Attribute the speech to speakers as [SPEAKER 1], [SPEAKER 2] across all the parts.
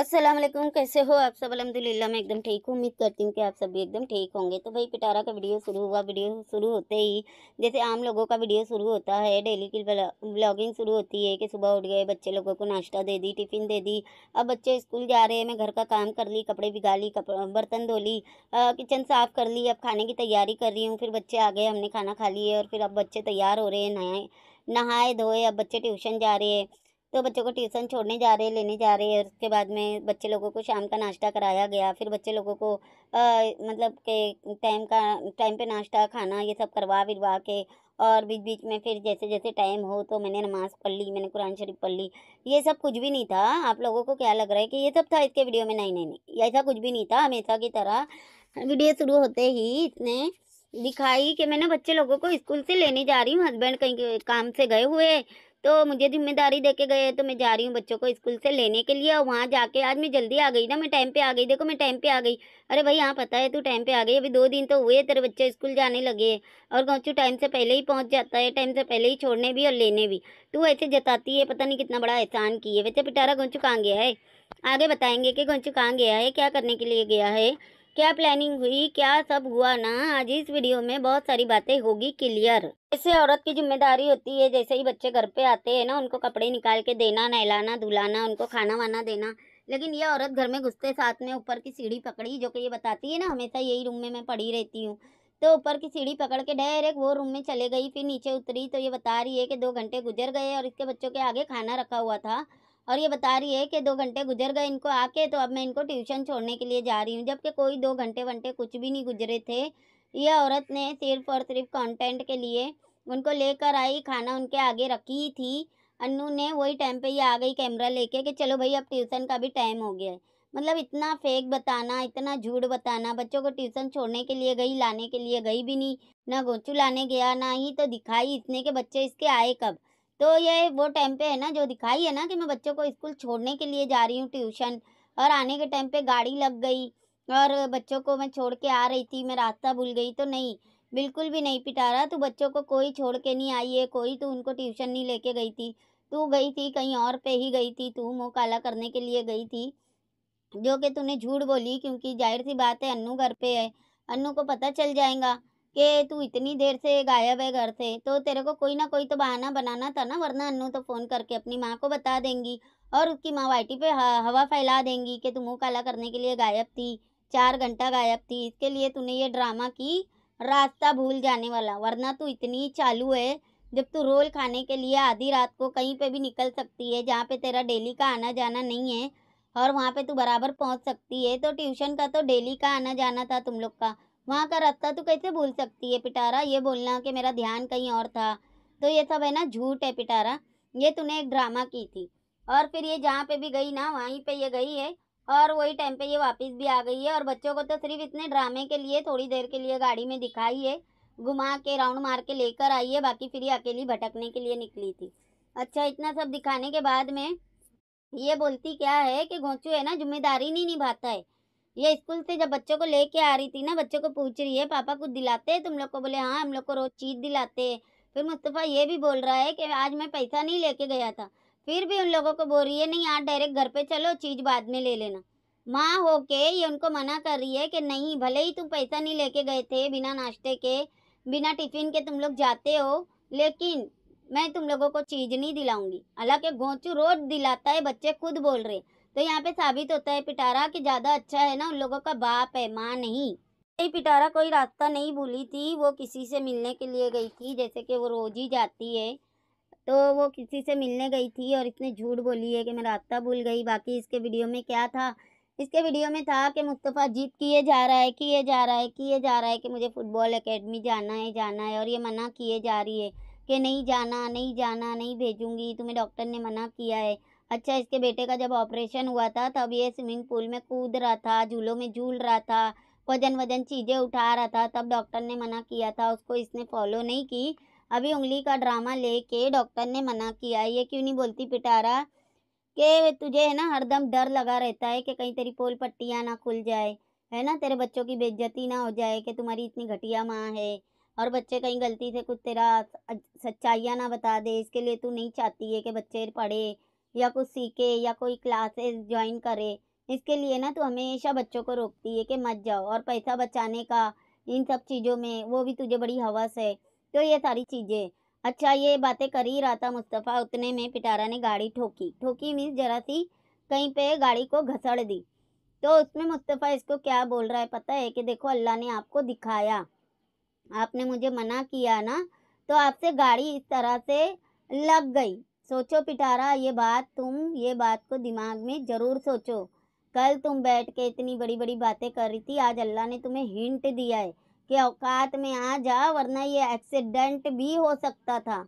[SPEAKER 1] अस्सलाम वालेकुम कैसे हो आप सब अलहमदिल्ला मैं एकदम ठीक हूँ उम्मीद करती हूँ कि आप सब भी एकदम ठीक होंगे तो भाई पिटारा का वीडियो शुरू हुआ वीडियो शुरू होते ही जैसे आम लोगों का वीडियो शुरू होता है डेली की ब्लॉगिंग शुरू होती है कि सुबह उठ गए बच्चे लोगों को नाश्ता दे दी टिफ़िन दे दी अब बच्चे स्कूल जा रहे हैं मैं घर का काम कर ली कपड़े भिगा ली कप बर्तन धो ली किचन साफ़ कर ली अब खाने की तैयारी कर रही हूँ फिर बच्चे आ गए हमने खाना खा लिए और फिर अब बच्चे तैयार हो रहे हैं नहाए नहाए धोए अब बच्चे ट्यूशन जा रहे हैं तो बच्चों को ट्यूसन छोड़ने जा रहे लेने जा रहे और उसके बाद में बच्चे लोगों को शाम का नाश्ता कराया गया फिर बच्चे लोगों को आ, मतलब के टाइम का टाइम पे नाश्ता खाना ये सब करवा विरवा के और बीच बीच में फिर जैसे जैसे टाइम हो तो मैंने नमाज़ पढ़ ली मैंने कुरान शरीफ पढ़ ली ये सब कुछ भी नहीं था आप लोगों को क्या लग रहा है कि ये सब था इसके वीडियो में नहीं नहीं नहीं ऐसा कुछ भी नहीं था हमेशा की तरह वीडियो शुरू होते ही इसने दिखाई कि मैंने बच्चे लोगों को स्कूल से लेने जा रही हूँ हस्बैंड कहीं काम से गए हुए तो मुझे जिम्मेदारी देके गए तो मैं जा रही हूँ बच्चों को स्कूल से लेने के लिए और वहाँ जाके आज मैं जल्दी आ गई ना मैं टाइम पे आ गई देखो मैं टाइम पे आ गई अरे भाई हाँ पता है तू टाइम पे आ गई अभी दो दिन तो हुए तेरे बच्चे स्कूल जाने लगे और गौचू टाइम से पहले ही पहुँच जाता है टाइम से पहले ही छोड़ने भी और लेने भी तू ऐसे जताती है पता नहीं कितना बड़ा एहसान की है वैसे पिटारा गौचू कहाँ गया है आगे बताएंगे कि गौचू कहाँ गया है क्या करने के लिए गया है क्या प्लानिंग हुई क्या सब हुआ ना आज इस वीडियो में बहुत सारी बातें होगी क्लियर जैसे औरत की जिम्मेदारी होती है जैसे ही बच्चे घर पे आते हैं ना उनको कपड़े निकाल के देना नहलाना धुलाना उनको खाना वाना देना लेकिन ये औरत घर में घुसते साथ में ऊपर की सीढ़ी पकड़ी जो कि ये बताती है ना हमेशा यही रूम में मैं पड़ी रहती हूँ तो ऊपर की सीढ़ी पकड़ के डायरेक्ट वो रूम में चले गई फिर नीचे उतरी तो ये बता रही है कि दो घंटे गुजर गए और इसके बच्चों के आगे खाना रखा हुआ था और ये बता रही है कि दो घंटे गुजर गए इनको आके तो अब मैं इनको ट्यूशन छोड़ने के लिए जा रही हूँ जबकि कोई दो घंटे वंटे कुछ भी नहीं गुजरे थे यह औरत ने सिर्फ और सिर्फ कंटेंट के लिए उनको लेकर आई खाना उनके आगे रखी ही थी अन्नू ने वही टाइम पे ही आ गई कैमरा लेके कि चलो भाई अब ट्यूशन का भी टाइम हो गया है मतलब इतना फेक बताना इतना झूठ बताना बच्चों को ट्यूशन छोड़ने के लिए गई लाने के लिए गई भी नहीं ना गोचू लाने गया ना ही तो दिखाई इसने के बच्चे इसके आए कब तो ये वो टाइम पे है ना जो दिखाई है ना कि मैं बच्चों को स्कूल छोड़ने के लिए जा रही हूँ ट्यूशन और आने के टाइम पे गाड़ी लग गई और बच्चों को मैं छोड़ के आ रही थी मैं रास्ता भूल गई तो नहीं बिल्कुल भी नहीं पिटा रहा तू बच्चों को कोई छोड़ के नहीं आई है कोई तू उनको ट्यूशन नहीं लेके गई थी तू गई थी कहीं और पे ही गई थी तू मुँह काला करने के लिए गई थी जो कि तूने झूठ बोली क्योंकि जाहिर सी बात है अन्नू घर पे है अन्नू को पता चल जाएगा कि तू इतनी देर से गायब है घर से तो तेरे को कोई ना कोई तो बहाना बनाना था ना वरना अनु तो फ़ोन करके अपनी माँ को बता देंगी और उसकी माँ वाइटी पे हवा फैला देंगी कि तू मुँह काला करने के लिए गायब थी चार घंटा गायब थी इसके लिए तूने ये ड्रामा की रास्ता भूल जाने वाला वरना तू इतनी चालू है जब तू रोल खाने के लिए आधी रात को कहीं पे भी निकल सकती है जहाँ पे तेरा डेली का आना जाना नहीं है और वहाँ पे तू बराबर पहुँच सकती है तो ट्यूशन का तो डेली का आना जाना था तुम लोग का वहाँ का रास्ता तू कैसे भूल सकती है पिटारा ये बोलना कि मेरा ध्यान कहीं और था तो ये सब है ना झूठ है पिटारा ये तूने एक ड्रामा की थी और फिर ये जहाँ पे भी गई ना वहीं पे ये गई है और वही टाइम पे ये वापस भी आ गई है और बच्चों को तो सिर्फ इतने ड्रामे के लिए थोड़ी देर के लिए गाड़ी में दिखाई है घुमा के राउंड मार के लेकर आई है बाकी फिर ये अकेली भटकने के लिए निकली थी अच्छा इतना सब दिखाने के बाद में ये बोलती क्या है कि घोंचू है ना जिम्मेदारी नहीं निभाता है ये स्कूल से जब बच्चों को लेके आ रही थी ना बच्चों को पूछ रही है पापा कुछ दिलाते हैं तुम लोग को बोले हाँ हम लोग को रोज़ चीज़ दिलाते हैं फिर मुस्तफ़ा ये भी बोल रहा है कि आज मैं पैसा नहीं लेके गया था फिर भी उन लोगों को बोल रही है नहीं आज डायरेक्ट घर पे चलो चीज़ बाद में ले लेना माँ हो के ये उनको मना कर रही है कि नहीं भले ही तुम पैसा नहीं लेके गए थे बिना नाश्ते के बिना टिफ़िन के तुम लोग जाते हो लेकिन मैं तुम लोगों को चीज़ नहीं दिलाऊंगी हालांकि गोंचू रोज़ दिलाता है बच्चे खुद बोल रहे तो यहाँ पे साबित होता है पिटारा कि ज़्यादा अच्छा है ना उन लोगों का बाप है माँ नहीं नहीं पिटारा कोई रास्ता नहीं भूली थी वो किसी से मिलने के लिए गई थी जैसे कि वो रोज ही जाती है तो वो किसी से मिलने गई थी और इसने झूठ बोली है कि मैं रास्ता भूल गई बाकी इसके वीडियो में क्या था इसके वीडियो में था कि मुस्तफ़ा जीत किए जा रहा है किए जा रहा है किए जा रहा है कि मुझे फ़ुटबॉल अकेडमी जाना है जाना है और ये मना किए जा रही है कि नहीं जाना नहीं जाना नहीं भेजूंगी तुम्हें डॉक्टर ने मना किया है अच्छा इसके बेटे का जब ऑपरेशन हुआ था तब ये स्विमिंग पूल में कूद रहा था झूलों में झूल रहा था वजन वजन चीज़ें उठा रहा था तब डॉक्टर ने मना किया था उसको इसने फॉलो नहीं की अभी उंगली का ड्रामा लेके डॉक्टर ने मना किया ये क्यों नहीं बोलती पिटारा कि तुझे है ना हरदम डर लगा रहता है कि कहीं तेरी पोल पट्टियाँ ना खुल जाए है ना तेरे बच्चों की बेज्जती ना हो जाए कि तुम्हारी इतनी घटिया माँ है और बच्चे कहीं गलती से कुछ तेरा सच्चाइयाँ ना बता दे इसके लिए तू नहीं चाहती है कि बच्चे पढ़े या कुछ सीखे या कोई क्लासेस ज्वाइन करे इसके लिए ना तो हमेशा बच्चों को रोकती है कि मत जाओ और पैसा बचाने का इन सब चीज़ों में वो भी तुझे बड़ी हवस है तो ये सारी चीज़ें अच्छा ये बातें कर ही रहा था मुस्तफ़ा उतने में पिटारा ने गाड़ी ठोकी ठोकी मीन्स जरा सी कहीं पे गाड़ी को घसड़ दी तो उसमें मुस्तफ़ा इसको क्या बोल रहा है पता है कि देखो अल्लाह ने आपको दिखाया आपने मुझे मना किया ना तो आपसे गाड़ी इस तरह से लग गई सोचो पिटारा ये बात तुम ये बात को दिमाग में ज़रूर सोचो कल तुम बैठ के इतनी बड़ी बड़ी बातें कर रही थी आज अल्लाह ने तुम्हें हिंट दिया है कि औकात में आ जा वरना ये एक्सीडेंट भी हो सकता था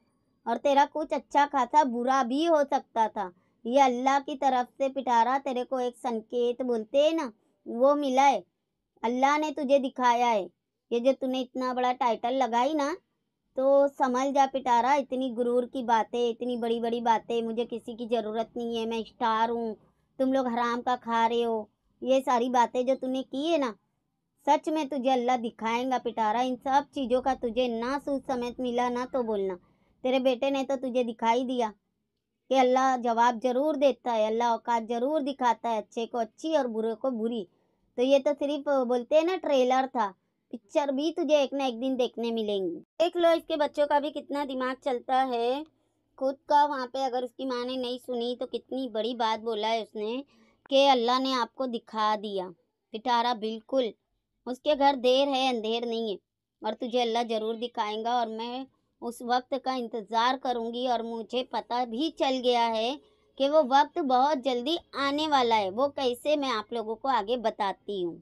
[SPEAKER 1] और तेरा कुछ अच्छा खासा बुरा भी हो सकता था ये अल्लाह की तरफ से पिटारा तेरे को एक संकेत बोलते हैं ना वो मिला है अल्लाह ने तुझे दिखाया है ये जो तूने इतना बड़ा टाइटल लगाई ना तो समझ जा पिटारा इतनी गुरूर की बातें इतनी बड़ी बड़ी बातें मुझे किसी की ज़रूरत नहीं है मैं स्टार हूँ तुम लोग हराम का खा रहे हो ये सारी बातें जो तूने की है ना सच में तुझे अल्लाह दिखाएगा पिटारा इन सब चीज़ों का तुझे ना सूच समेत मिला ना तो बोलना तेरे बेटे ने तो तुझे दिखाई दिया कि अल्लाह जवाब ज़रूर देता है अल्लाह औकात ज़रूर दिखाता है अच्छे को अच्छी और बुरे को बुरी तो ये तो सिर्फ बोलते हैं ना ट्रेलर था पिक्चर भी तुझे एक ना एक दिन देखने मिलेंगी देख लो इसके बच्चों का भी कितना दिमाग चलता है खुद का वहाँ पे अगर उसकी माँ ने नहीं सुनी तो कितनी बड़ी बात बोला है उसने कि अल्लाह ने आपको दिखा दिया पिटारा बिल्कुल उसके घर देर है अंधेर नहीं है और तुझे अल्लाह ज़रूर दिखाएंगा और मैं उस वक्त का इंतज़ार करूँगी और मुझे पता भी चल गया है कि वो वक्त बहुत जल्दी आने वाला है वो कैसे मैं आप लोगों को आगे बताती हूँ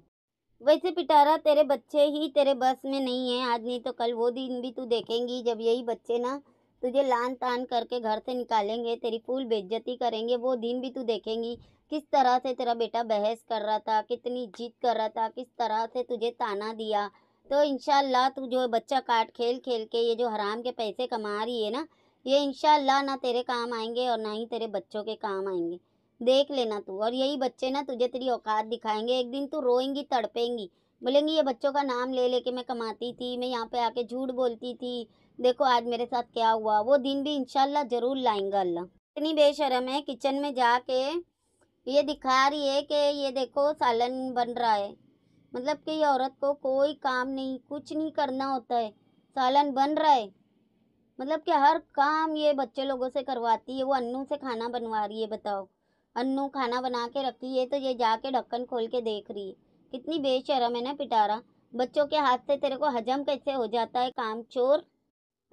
[SPEAKER 1] वैसे पिटारा तेरे बच्चे ही तेरे बस में नहीं है आज नहीं तो कल वो दिन भी तू देखेंगी जब यही बच्चे ना तुझे लान तान करके घर से निकालेंगे तेरी फूल बेज्जती करेंगे वो दिन भी तू देखेंगी किस तरह से तेरा बेटा बहस कर रहा था कितनी जिद कर रहा था किस तरह से तुझे ताना दिया तो इन तू जो बच्चा काट खेल खेल के ये जो हराम के पैसे कमा रही है ना ये इन ना तेरे काम आएंगे और ना ही तेरे बच्चों के काम आएंगे देख लेना तू और यही बच्चे ना तुझे तेरी औकात दिखाएंगे एक दिन तू रोएंगी तड़पेंगी बोलेंगी ये बच्चों का नाम ले लेके मैं कमाती थी मैं यहाँ पे आके झूठ बोलती थी देखो आज मेरे साथ क्या हुआ वो दिन भी इंशाल्लाह ज़रूर लाएंगा अल्लाह इतनी बेशरम है किचन में जाके ये दिखा रही है कि ये देखो सालन बन रहा है मतलब कि ये औरत को कोई काम नहीं कुछ नहीं करना होता है सालन बन रहा है मतलब कि हर काम ये बच्चे लोगों से करवाती है वो अन्नू से खाना बनवा रही है बताओ अन्नू खाना बना के रखी है तो ये जाके ढक्कन खोल के देख रही है कितनी बेशरम है ना पिटारा बच्चों के हाथ से तेरे को हजम कैसे हो जाता है काम चोर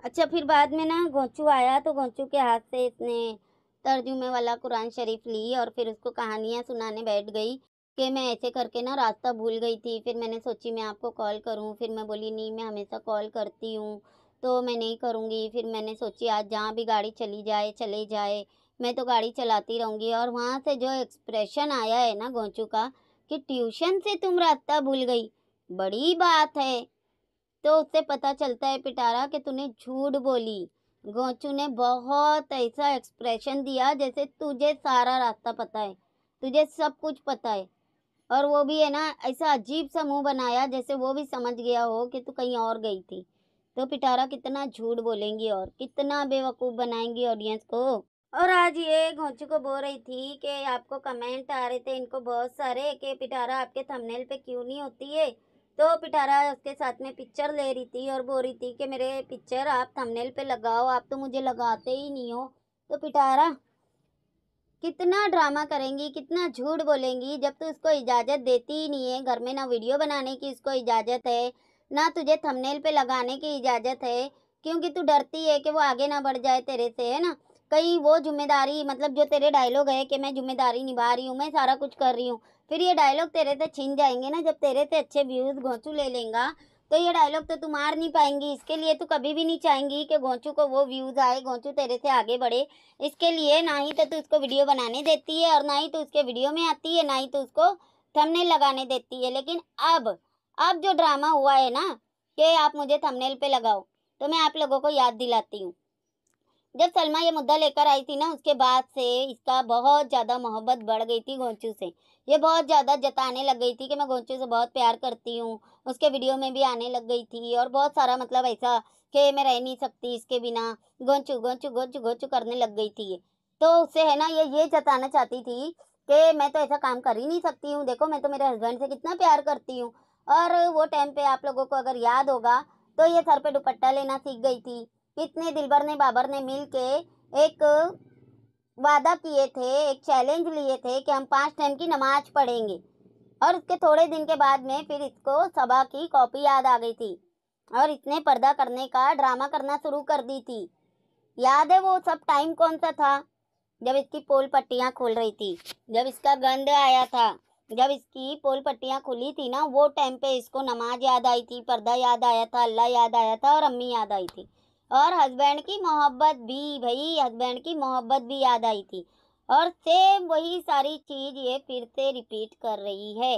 [SPEAKER 1] अच्छा फिर बाद में ना गोचू आया तो गोचू के हाथ से इसने तर्जुमे वाला कुरान शरीफ ली और फिर उसको कहानियाँ सुनाने बैठ गई कि मैं ऐसे करके ना रास्ता भूल गई थी फिर मैंने सोची मैं आपको कॉल करूँ फिर मैं बोली नहीं मैं हमेशा कॉल करती हूँ तो मैं नहीं करूँगी फिर मैंने सोची आज जहाँ भी गाड़ी चली जाए चले जाए मैं तो गाड़ी चलाती रहूँगी और वहाँ से जो एक्सप्रेशन आया है ना गोंचू का कि ट्यूशन से तुम रास्ता भूल गई बड़ी बात है तो उससे पता चलता है पिटारा कि तूने झूठ बोली गोंचू ने बहुत ऐसा एक्सप्रेशन दिया जैसे तुझे सारा रास्ता पता है तुझे सब कुछ पता है और वो भी है ना ऐसा अजीब सा मुंह बनाया जैसे वो भी समझ गया हो कि तू कहीं और गई थी तो पिटारा कितना झूठ बोलेंगी और कितना बेवकूफ़ बनाएंगी ऑडियंस को और आज ये घोंची को बोल रही थी कि आपको कमेंट आ रहे थे इनको बहुत सारे कि पिटारा आपके थंबनेल पे क्यों नहीं होती है तो पिटारा उसके साथ में पिक्चर ले रही थी और बोल रही थी कि मेरे पिक्चर आप थंबनेल पे लगाओ आप तो मुझे लगाते ही नहीं हो तो पिटारा कितना ड्रामा करेंगी कितना झूठ बोलेंगी जब तो इसको इजाज़त देती ही नहीं है घर में ना वीडियो बनाने की इसको इजाज़त है ना तुझे थमनेल पर लगाने की इजाज़त है क्योंकि तू डरती है कि वो आगे ना बढ़ जाए तेरे से है ना कई वो जिम्मेदारी मतलब जो तेरे डायलॉग है कि मैं जिम्मेदारी निभा रही हूँ मैं सारा कुछ कर रही हूँ फिर ये डायलॉग तेरे से छिन जाएंगे ना जब तेरे से अच्छे व्यूज़ घोंचू ले लेंगा तो ये डायलॉग तो तू मार नहीं पाएंगी इसके लिए तू कभी भी नहीं चाहेंगी कि गोंचू को वो व्यूज़ आए गोंचू तेरे से आगे बढ़े इसके लिए ना ही तो तू उसको वीडियो बनाने देती है और ना ही तो उसके वीडियो में आती है ना ही तो उसको थंबनेल लगाने देती है लेकिन अब अब जो ड्रामा हुआ है ना कि आप मुझे थंबनेल पे लगाओ तो मैं आप लोगों को याद दिलाती हूँ जब सलमा ये मुद्दा लेकर आई थी ना उसके बाद से इसका बहुत ज़्यादा मोहब्बत बढ़ गई थी गोंचू से ये बहुत ज़्यादा जताने लग गई थी कि मैं गोंचू से बहुत प्यार करती हूँ उसके वीडियो में भी आने लग गई थी और बहुत सारा मतलब ऐसा कि मैं रह नहीं सकती इसके बिना गोंचू गोंचू गोंचू गोंचू करने लग गई थी ये तो उससे है ना ये ये जताना चाहती थी कि मैं तो ऐसा काम कर ही नहीं सकती हूँ देखो मैं तो मेरे हस्बैंड से कितना प्यार करती हूँ और वो टाइम पे आप लोगों को अगर याद होगा तो ये सर पे दुपट्टा लेना सीख गई थी कितने दिलबर ने बाबर ने मिल के एक वादा किए थे एक चैलेंज लिए थे कि हम पाँच टाइम की नमाज पढ़ेंगे और उसके थोड़े दिन के बाद में फिर इसको सभा की कॉपी याद आ गई थी और इसने पर्दा करने का ड्रामा करना शुरू कर दी थी याद है वो सब टाइम कौन सा था जब इसकी पोल पट्टियाँ खुल रही थी जब इसका गंध आया था जब इसकी पोल पट्टियाँ खुली थी ना वो टाइम पे इसको नमाज याद आई थी पर्दा याद आया था अल्लाह याद आया था और अम्मी याद आई थी और हस्बैंड की मोहब्बत भी भाई हस्बैंड की मोहब्बत भी याद आई थी और सेम वही सारी चीज़ ये फिर से रिपीट कर रही है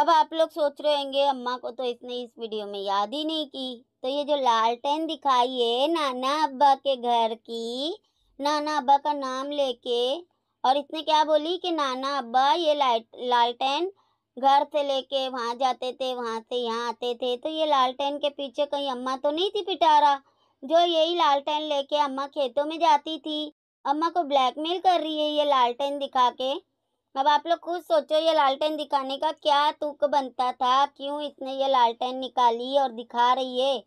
[SPEAKER 1] अब आप लोग सोच रहे होंगे अम्मा को तो इसने इस वीडियो में याद ही नहीं की तो ये जो लालटेन दिखाई है नाना अब्बा के घर की नाना अब्बा का नाम लेके और इसने क्या बोली कि नाना अब्बा ये लाइट लालटेन घर से लेके वहाँ जाते थे वहाँ से यहाँ आते थे तो ये लालटेन के पीछे कहीं अम्मा तो नहीं थी पिटारा जो यही लालटेन लेके अम्मा खेतों में जाती थी अम्मा को ब्लैकमेल कर रही है ये लालटेन दिखा के अब आप लोग खुद सोचो ये लालटेन दिखाने का क्या तुक बनता था क्यों इसने ये लालटेन निकाली और दिखा रही है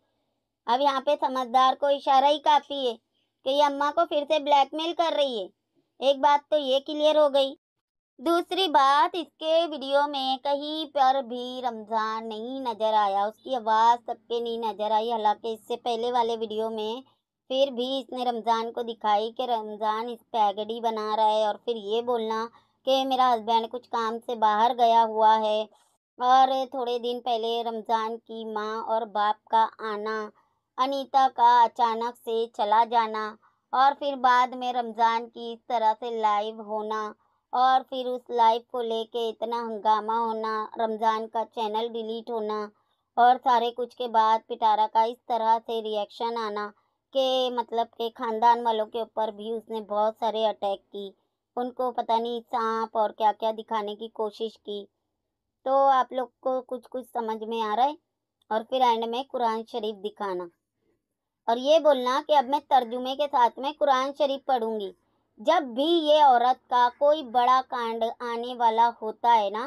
[SPEAKER 1] अब यहाँ पे समझदार को इशारा ही काफ़ी है कि ये अम्मा को फिर से ब्लैकमेल कर रही है एक बात तो ये क्लियर हो गई दूसरी बात इसके वीडियो में कहीं पर भी रमज़ान नहीं नज़र आया उसकी आवाज़ सबके पे नहीं नज़र आई हालांकि इससे पहले वाले वीडियो में फिर भी इसने रमज़ान को दिखाई कि रमज़ान इस पैगड़ी बना रहा है और फिर ये बोलना कि मेरा हस्बैंड कुछ काम से बाहर गया हुआ है और थोड़े दिन पहले रमज़ान की माँ और बाप का आना अनीता का अचानक से चला जाना और फिर बाद में रमज़ान की इस तरह से लाइव होना और फिर उस लाइव को लेके इतना हंगामा होना रमज़ान का चैनल डिलीट होना और सारे कुछ के बाद पिटारा का इस तरह से रिएक्शन आना कि मतलब के ख़ानदान वालों के ऊपर भी उसने बहुत सारे अटैक की उनको पता नहीं सांप और क्या क्या दिखाने की कोशिश की तो आप लोग को कुछ कुछ समझ में आ रहा है और फिर एंड में कुरान शरीफ दिखाना और ये बोलना कि अब मैं तर्जुमे के साथ में कुरान शरीफ पढ़ूँगी जब भी ये औरत का कोई बड़ा कांड आने वाला होता है ना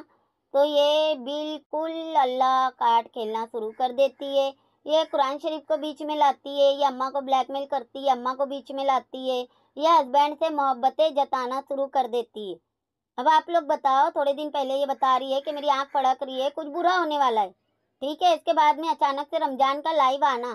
[SPEAKER 1] तो ये बिल्कुल अल्लाह काट खेलना शुरू कर देती है ये कुरान शरीफ को बीच में लाती है ये अम्मा को ब्लैकमेल करती है अम्मा को बीच में लाती है ये हस्बैंड से मोहब्बतें जताना शुरू कर देती है अब आप लोग बताओ थोड़े दिन पहले ये बता रही है कि मेरी आँख फड़क रही है कुछ बुरा होने वाला है ठीक है इसके बाद में अचानक से रमज़ान का लाइव आना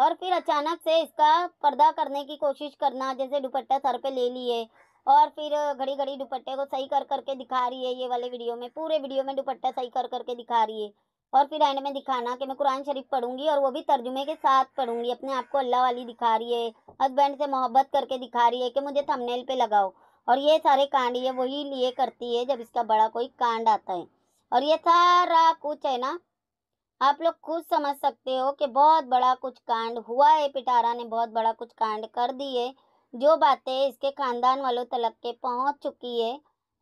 [SPEAKER 1] और फिर अचानक से इसका पर्दा करने की कोशिश करना जैसे दुपट्टा सर पे ले लिए और फिर घड़ी घड़ी दुपट्टे को सही कर करके दिखा रही है ये वाले वीडियो में पूरे वीडियो में दुपट्टा सही कर करके दिखा रही है और फिर एंड में दिखाना कि मैं कुरान शरीफ पढ़ूंगी और वो भी तर्जुमे के साथ पढ़ूंगी अपने आप को अल्लाह वाली दिखा रही है हस्बैंड से मोहब्बत करके दिखा रही है कि मुझे थंबनेल पे लगाओ और ये सारे कांड ये वही लिए करती है जब इसका बड़ा कोई कांड आता है और ये सारा कुछ है ना आप लोग खुद समझ सकते हो कि बहुत बड़ा कुछ कांड हुआ है पिटारा ने बहुत बड़ा कुछ कांड कर दिए जो बातें इसके खानदान वालों तलक के पहुंच चुकी है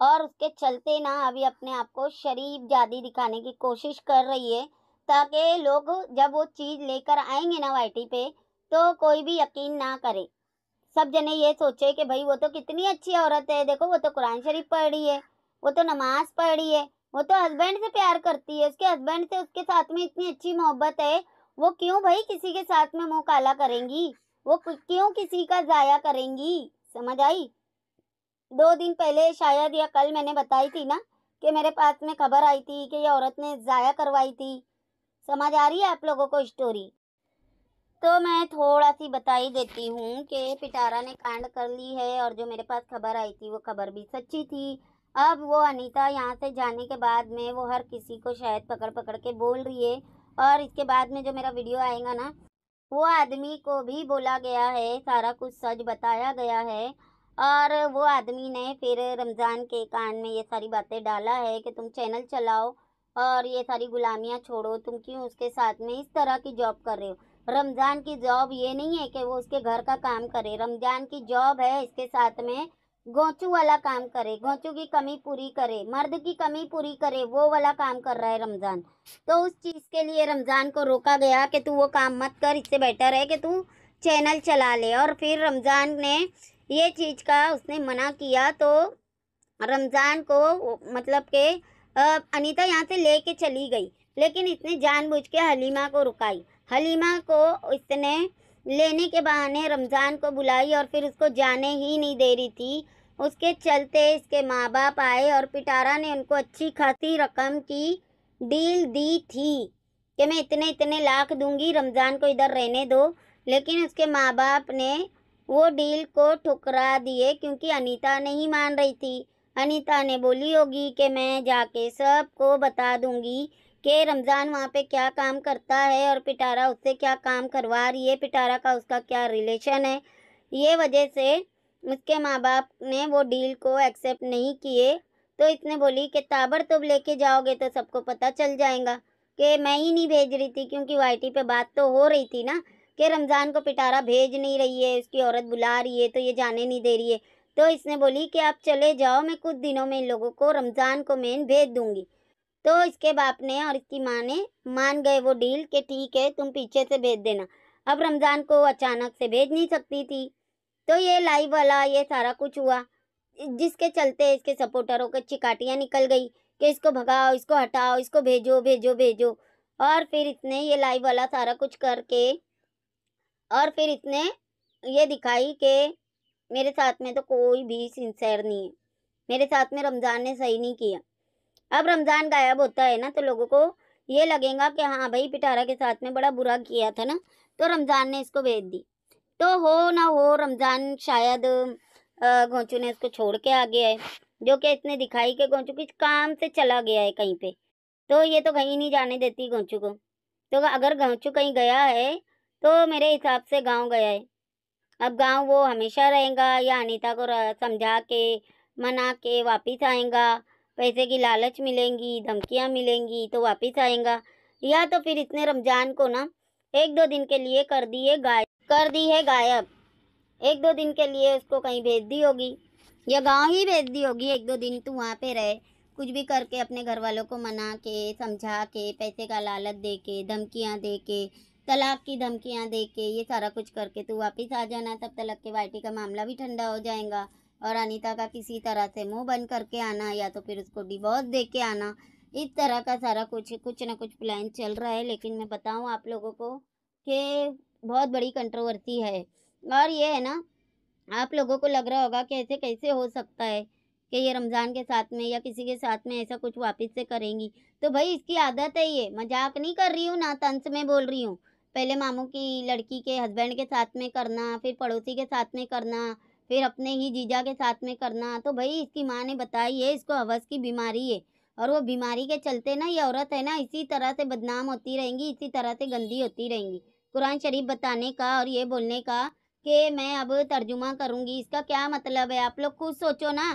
[SPEAKER 1] और उसके चलते ना अभी अपने आप को शरीफ जादी दिखाने की कोशिश कर रही है ताकि लोग जब वो चीज़ लेकर आएंगे ना वाइटी पे तो कोई भी यकीन ना करे सब जने ये सोचे कि भाई वो तो कितनी अच्छी औरत है देखो वो तो कुरान शरीफ पढ़ रही है वो तो नमाज़ पढ़ रही है वो तो हस्बैंड से प्यार करती है उसके हस्बैंड से उसके साथ में इतनी अच्छी मोहब्बत है वो क्यों भाई किसी के साथ में मुंह काला करेंगी वो क्यों किसी का जाया करेंगी समझ आई दो दिन पहले शायद या कल मैंने बताई थी ना कि मेरे पास में खबर आई थी कि ये औरत ने जाया करवाई थी समझ आ रही है आप लोगों को स्टोरी तो मैं थोड़ा सी बताई देती हूँ कि पिटारा ने कांड कर ली है और जो मेरे पास खबर आई थी वो खबर भी सच्ची थी अब वो अनीता यहाँ से जाने के बाद में वो हर किसी को शायद पकड़ पकड़ के बोल रही है और इसके बाद में जो मेरा वीडियो आएगा ना वो आदमी को भी बोला गया है सारा कुछ सच बताया गया है और वो आदमी ने फिर रमज़ान के कान में ये सारी बातें डाला है कि तुम चैनल चलाओ और ये सारी गुलामियाँ छोड़ो तुम क्यों उसके साथ में इस तरह की जॉब कर रहे हो रमज़ान की जॉब ये नहीं है कि वो उसके घर का काम करे रमज़ान की जॉब है इसके साथ में गोचू वाला काम करे गोचू की कमी पूरी करे मर्द की कमी पूरी करे वो वाला काम कर रहा है रमज़ान तो उस चीज़ के लिए रमज़ान को रोका गया कि तू वो काम मत कर इससे बेटर है कि तू चैनल चला ले और फिर रमज़ान ने ये चीज़ का उसने मना किया तो रमज़ान को मतलब के अनीता यहाँ से ले कर चली गई लेकिन इसने जानबूझ के हलीमा को रुकाई हलीमा को इसने लेने के बहाने रमज़ान को बुलाई और फिर उसको जाने ही नहीं दे रही थी उसके चलते इसके माँ बाप आए और पिटारा ने उनको अच्छी खासी रकम की डील दी थी कि मैं इतने इतने लाख दूंगी रमज़ान को इधर रहने दो लेकिन उसके माँ बाप ने वो डील को ठुकरा दिए क्योंकि अनीता नहीं मान रही थी अनीता ने बोली होगी कि मैं जाके सबको बता दूंगी कि रमज़ान वहाँ पे क्या काम करता है और पिटारा उससे क्या काम करवा रही है पिटारा का उसका क्या रिलेशन है ये वजह से उसके माँ बाप ने वो डील को एक्सेप्ट नहीं किए तो इसने बोली कि ताबड़तोब लेके जाओगे तो सबको पता चल जाएगा कि मैं ही नहीं भेज रही थी क्योंकि वाई पे बात तो हो रही थी ना कि रमज़ान को पिटारा भेज नहीं रही है उसकी औरत बुला रही है तो ये जाने नहीं दे रही है तो इसने बोली कि आप चले जाओ मैं कुछ दिनों में इन लोगों को रमज़ान को मेन भेज दूँगी तो इसके बाप ने और इसकी माँ ने मान गए वो डील कि ठीक है तुम पीछे से भेज देना अब रमज़ान को अचानक से भेज नहीं सकती थी तो ये लाइव वाला ये सारा कुछ हुआ जिसके चलते इसके सपोर्टरों के चिकाटियाँ निकल गई कि इसको भगाओ इसको हटाओ इसको भेजो भेजो भेजो और फिर इसने ये लाइव वाला सारा कुछ करके और फिर इसने ये दिखाई कि मेरे साथ में तो कोई भी सिंसेर नहीं है मेरे साथ में रमज़ान ने सही नहीं किया अब रमज़ान गायब होता है ना तो लोगों को ये लगेगा कि हाँ भाई पिटारा के साथ में बड़ा बुरा किया था ना तो रमज़ान ने इसको भेज दी तो हो ना हो रमज़ान शायद घोंचू ने इसको छोड़ के आ गया है जो कि इसने दिखाई कि घोंचू किस काम से चला गया है कहीं पे तो ये तो कहीं नहीं जाने देती घोंचू को तो अगर घोंचू कहीं गया है तो मेरे हिसाब से गांव गया है अब गांव वो हमेशा रहेगा या अनिता को समझा के मना के वापिस आएगा पैसे की लालच मिलेंगी धमकियाँ मिलेंगी तो वापस आएगा या तो फिर इसने रमजान को ना एक दो दिन के लिए कर दी है गाय कर दी है गायब एक दो दिन के लिए उसको कहीं भेज दी होगी या गांव ही भेज दी होगी एक दो दिन तू वहाँ पे रहे कुछ भी करके अपने घर वालों को मना के समझा के पैसे का लालच दे के धमकियाँ दे के तलाक की धमकियाँ दे के ये सारा कुछ करके तू वापस आ जाना तब तलाक के वाइटी का मामला भी ठंडा हो जाएगा और अनीता का किसी तरह से मुंह बंद करके आना या तो फिर उसको डिवोर्स दे के आना इस तरह का सारा कुछ कुछ ना कुछ प्लान चल रहा है लेकिन मैं बताऊँ आप लोगों को कि बहुत बड़ी कंट्रोवर्सी है और ये है ना आप लोगों को लग रहा होगा कि ऐसे कैसे हो सकता है कि ये रमज़ान के साथ में या किसी के साथ में ऐसा कुछ वापस से करेंगी तो भाई इसकी आदत है ये मजाक नहीं कर रही हूँ ना तंस में बोल रही हूँ पहले मामू की लड़की के हस्बैंड के साथ में करना फिर पड़ोसी के साथ में करना फिर अपने ही जीजा के साथ में करना तो भाई इसकी माँ ने बताई है इसको हवस की बीमारी है और वो बीमारी के चलते ना ये औरत है ना इसी तरह से बदनाम होती रहेंगी इसी तरह से गंदी होती रहेंगी कुरान शरीफ बताने का और ये बोलने का कि मैं अब तर्जुमा करूँगी इसका क्या मतलब है आप लोग खुद सोचो ना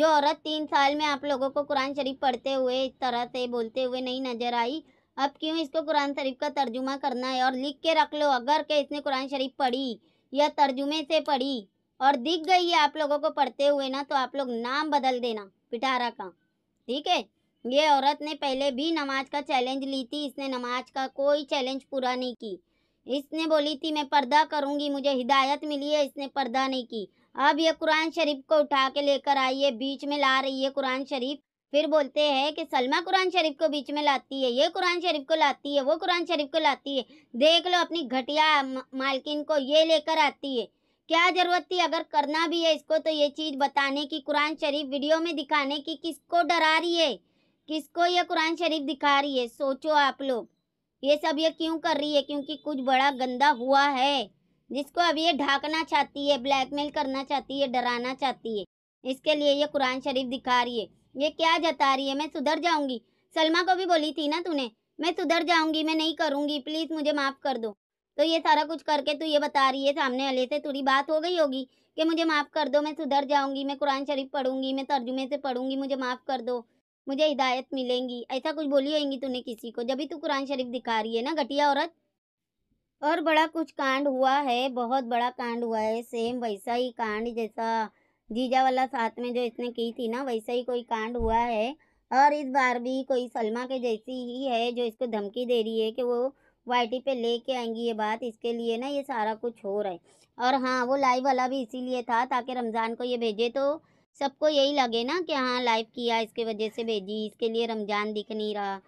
[SPEAKER 1] जो औरत तीन साल में आप लोगों को कुरान शरीफ पढ़ते हुए इस तरह से बोलते हुए नहीं नज़र आई अब क्यों इसको कुरान शरीफ का तर्जुमा करना है और लिख के रख लो अगर के इसने कुरान शरीफ पढ़ी या तर्जुमे से पढ़ी और दिख गई है आप लोगों को पढ़ते हुए ना तो आप लोग नाम बदल देना पिटारा का ठीक है ये औरत ने पहले भी नमाज का चैलेंज ली थी इसने नमाज का कोई चैलेंज पूरा नहीं की इसने बोली थी मैं पर्दा करूँगी मुझे हिदायत मिली है इसने पर्दा नहीं की अब ये कुरान शरीफ को उठा के लेकर आई है बीच में ला रही है कुरान शरीफ फिर बोलते हैं कि सलमा कुरान शरीफ को बीच में लाती है ये कुरान शरीफ को लाती है वो कुरान शरीफ को लाती है देख लो अपनी घटिया मालकिन को ये लेकर आती है क्या जरूरत थी अगर करना भी है इसको तो ये चीज़ बताने की कुरान शरीफ वीडियो में दिखाने की किसको डरा रही है किसको ये कुरान शरीफ दिखा रही है सोचो आप लोग ये सब ये क्यों कर रही है क्योंकि कुछ बड़ा गंदा हुआ है जिसको अब ये ढाकना चाहती है ब्लैकमेल करना चाहती है डराना चाहती है इसके लिए ये कुरान शरीफ दिखा रही है ये क्या जता रही है मैं सुधर जाऊंगी सलमा को भी बोली थी ना तूने मैं सुधर जाऊंगी मैं नहीं करूंगी प्लीज़ मुझे माफ़ कर दो तो ये सारा कुछ करके तू ये बता रही है सामने वाले से थोड़ी बात हो गई होगी कि मुझे माफ़ कर दो मैं सुधर जाऊंगी मैं कुरान शरीफ पढ़ूंगी मैं तर्जुमे से पढ़ूंगी मुझे माफ़ कर दो मुझे हिदायत मिलेंगी ऐसा कुछ बोली होगी तूने किसी को जब भी तू कुरान शरीफ दिखा रही है ना घटिया औरत और बड़ा कुछ कांड हुआ है बहुत बड़ा कांड हुआ है सेम वैसा ही कांड जैसा जीजा वाला साथ में जो इसने की थी ना वैसा ही कोई कांड हुआ है और इस बार भी कोई सलमा के जैसी ही है जो इसको धमकी दे रही है कि वो वाई पे लेके आएंगी ये बात इसके लिए ना ये सारा कुछ हो रहा है और हाँ वो लाइव वाला भी इसीलिए था ताकि रमज़ान को ये भेजे तो सबको यही लगे ना कि हाँ लाइव किया इसके वजह से भेजी इसके लिए रमज़ान दिख नहीं रहा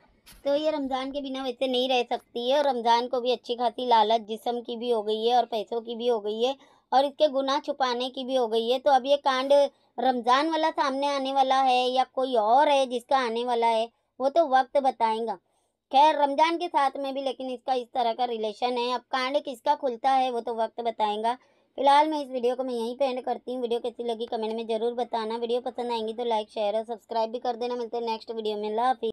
[SPEAKER 1] तो ये रमज़ान के बिना वैसे नहीं रह सकती है और रमज़ान को भी अच्छी खासी लालच जिसम की भी हो गई है और पैसों की भी हो गई है और इसके गुनाह छुपाने की भी हो गई है तो अब ये कांड रमज़ान वाला सामने आने वाला है या कोई और है जिसका आने वाला है वो तो वक्त बताएगा खैर रमज़ान के साथ में भी लेकिन इसका इस तरह का रिलेशन है अब कांड किसका खुलता है वो तो वक्त बताएगा फिलहाल मैं इस वीडियो को मैं यहीं पे एंड करती हूँ वीडियो कैसी लगी कमेंट में ज़रूर बताना वीडियो पसंद आएंगी तो लाइक शेयर और सब्सक्राइब भी कर देना मिलते हैं नेक्स्ट वीडियो में लाफी